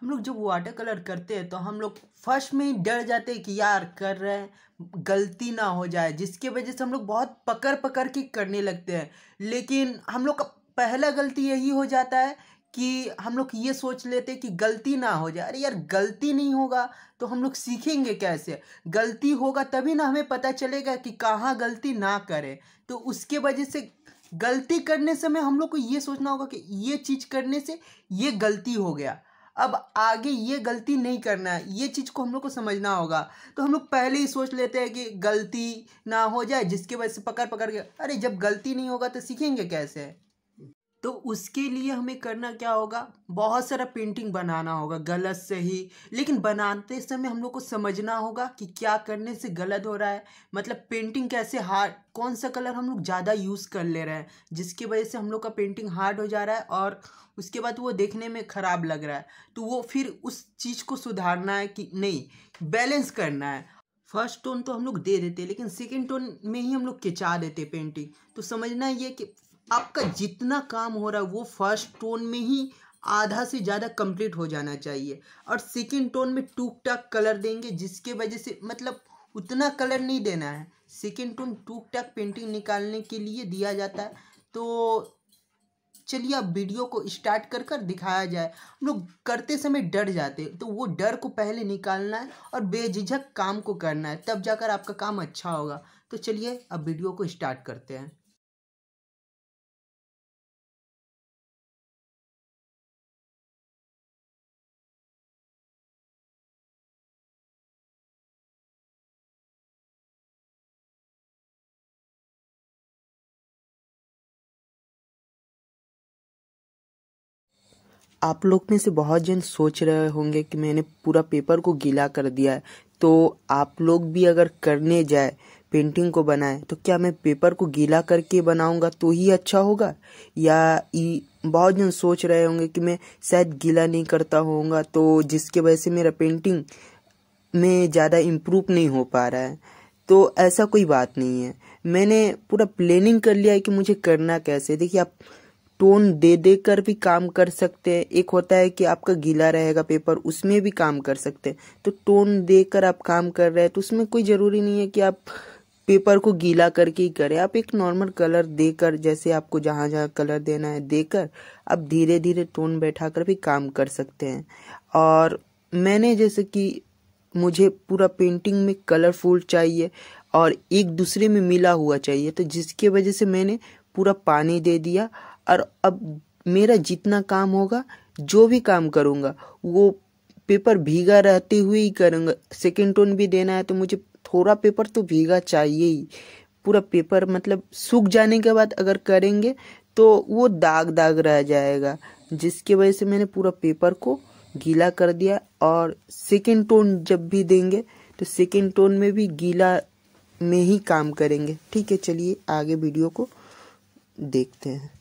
हम लोग जब वाटर कलर करते हैं तो हम लोग फर्स्ट में ही डर जाते हैं कि यार कर रहे हैं गलती ना हो जाए जिसके वजह से हम लोग बहुत पकड़ पकड़ के करने लगते हैं लेकिन हम लोग का पहला गलती यही हो जाता है कि हम लोग ये सोच लेते कि गलती ना हो जाए अरे यार गलती नहीं होगा तो हम लोग सीखेंगे कैसे गलती होगा तभी ना हमें पता चलेगा कि कहाँ गलती ना करें तो उसके वजह से गलती करने समय हम लोग को ये सोचना होगा कि ये चीज़ करने से ये गलती हो गया अब आगे ये गलती नहीं करना है ये चीज़ को हम लोग को समझना होगा तो हम लोग पहले ही सोच लेते हैं कि गलती ना हो जाए जिसके वजह से पकड़ पकड़ के अरे जब गलती नहीं होगा तो सीखेंगे कैसे तो उसके लिए हमें करना क्या होगा बहुत सारा पेंटिंग बनाना होगा गलत सही लेकिन बनाते समय हम लोग को समझना होगा कि क्या करने से गलत हो रहा है मतलब पेंटिंग कैसे हार्ड कौन सा कलर हम लोग ज़्यादा यूज़ कर ले रहे हैं जिसकी वजह से हम लोग का पेंटिंग हार्ड हो जा रहा है और उसके बाद वो देखने में ख़राब लग रहा है तो वो फिर उस चीज़ को सुधारना है कि नहीं बैलेंस करना है फर्स्ट टोन तो हम लोग दे देते लेकिन सेकेंड टोन में ही हम लोग खिंचा देते पेंटिंग तो समझना ये कि आपका जितना काम हो रहा है वो फर्स्ट टोन में ही आधा से ज़्यादा कंप्लीट हो जाना चाहिए और सेकेंड टोन में टूक टाक कलर देंगे जिसके वजह से मतलब उतना कलर नहीं देना है सेकेंड टोन टूक टाक पेंटिंग निकालने के लिए दिया जाता है तो चलिए अब वीडियो को स्टार्ट कर कर दिखाया जाए हम लोग करते समय डर जाते हैं तो वो डर को पहले निकालना है और बेझिझक काम को करना है तब जाकर आपका काम अच्छा होगा तो चलिए अब वीडियो को स्टार्ट करते हैं आप लोग में से बहुत जन सोच रहे होंगे कि मैंने पूरा पेपर को गीला कर दिया है तो आप लोग भी अगर करने जाए पेंटिंग को बनाए तो क्या मैं पेपर को गीला करके बनाऊंगा तो ही अच्छा होगा या बहुत जन सोच रहे होंगे कि मैं शायद गीला नहीं करता होगा तो जिसके वजह से मेरा पेंटिंग में ज़्यादा इम्प्रूव नहीं हो पा रहा है तो ऐसा कोई बात नहीं है मैंने पूरा प्लानिंग कर लिया है कि मुझे करना कैसे देखिए आप टोन दे दे कर भी काम कर सकते हैं एक होता है कि आपका गीला रहेगा पेपर उसमें भी काम कर सकते हैं तो टोन दे कर आप काम कर रहे हैं तो उसमें कोई ज़रूरी नहीं है कि आप पेपर को गीला करके ही करें आप एक नॉर्मल कलर देकर जैसे आपको जहाँ जहाँ कलर देना है देकर आप धीरे धीरे टोन बैठा कर भी काम कर सकते हैं और मैंने जैसे कि मुझे पूरा पेंटिंग में कलरफुल चाहिए और एक दूसरे में मिला हुआ चाहिए तो जिसकी वजह से मैंने पूरा पानी दे दिया और अब मेरा जितना काम होगा जो भी काम करूँगा वो पेपर भीगा रहते हुए ही करूँगा सेकेंड टोन भी देना है तो मुझे थोड़ा पेपर तो भीगा चाहिए ही पूरा पेपर मतलब सूख जाने के बाद अगर करेंगे तो वो दाग दाग रह जाएगा जिसकी वजह से मैंने पूरा पेपर को गीला कर दिया और सेकेंड टोन जब भी देंगे तो सेकेंड टोन में भी गीला में ही काम करेंगे ठीक है चलिए आगे वीडियो को देखते हैं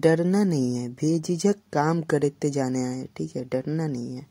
डरना नहीं है बेझिझक काम करते जाने आए ठीक है डरना नहीं है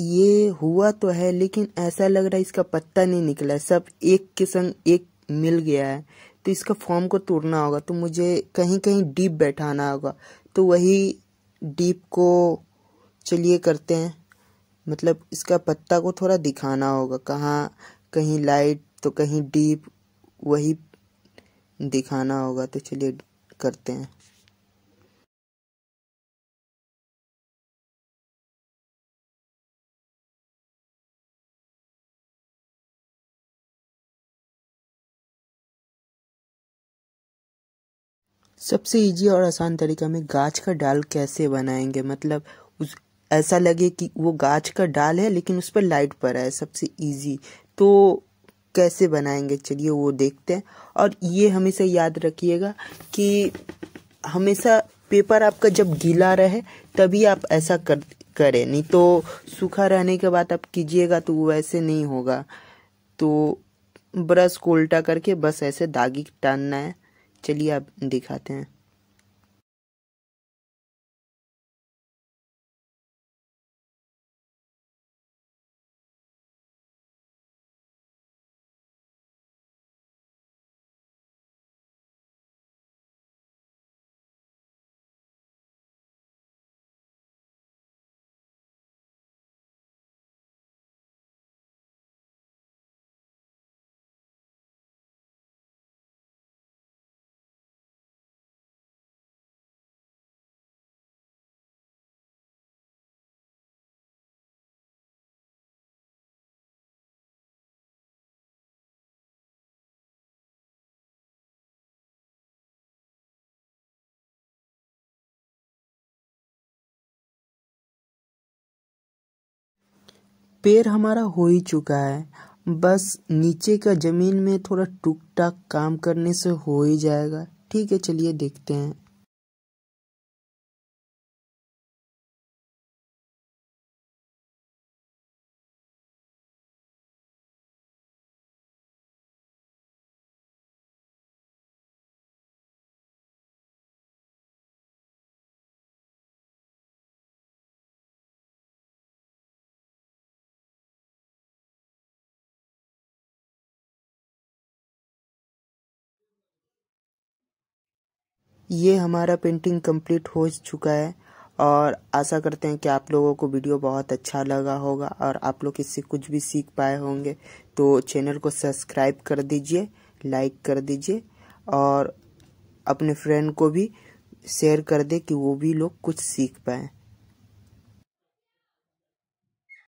ये हुआ तो है लेकिन ऐसा लग रहा है इसका पत्ता नहीं निकला सब एक के संग एक मिल गया है तो इसका फॉर्म को तोड़ना होगा तो मुझे कहीं कहीं डीप बैठाना होगा तो वही डीप को चलिए करते हैं मतलब इसका पत्ता को थोड़ा दिखाना होगा कहाँ कहीं लाइट तो कहीं डीप वही दिखाना होगा तो चलिए करते हैं सबसे इजी और आसान तरीका में गाछ का डाल कैसे बनाएंगे मतलब उस ऐसा लगे कि वो गाछ का डाल है लेकिन उस पर लाइट पड़ा है सबसे इजी तो कैसे बनाएंगे चलिए वो देखते हैं और ये हमेशा याद रखिएगा कि हमेशा पेपर आपका जब गीला रहे तभी आप ऐसा कर करें नहीं तो सूखा रहने के बाद आप कीजिएगा तो वैसे नहीं होगा तो ब्रश को उल्टा करके बस ऐसे दागी टानना है चलिए आप दिखाते हैं पेड़ हमारा हो ही चुका है बस नीचे का ज़मीन में थोड़ा टूक टाक काम करने से हो ही जाएगा ठीक है चलिए देखते हैं ये हमारा पेंटिंग कंप्लीट हो चुका है और आशा करते हैं कि आप लोगों को वीडियो बहुत अच्छा लगा होगा और आप लोग इससे कुछ भी सीख पाए होंगे तो चैनल को सब्सक्राइब कर दीजिए लाइक कर दीजिए और अपने फ्रेंड को भी शेयर कर दे कि वो भी लोग कुछ सीख पाएँ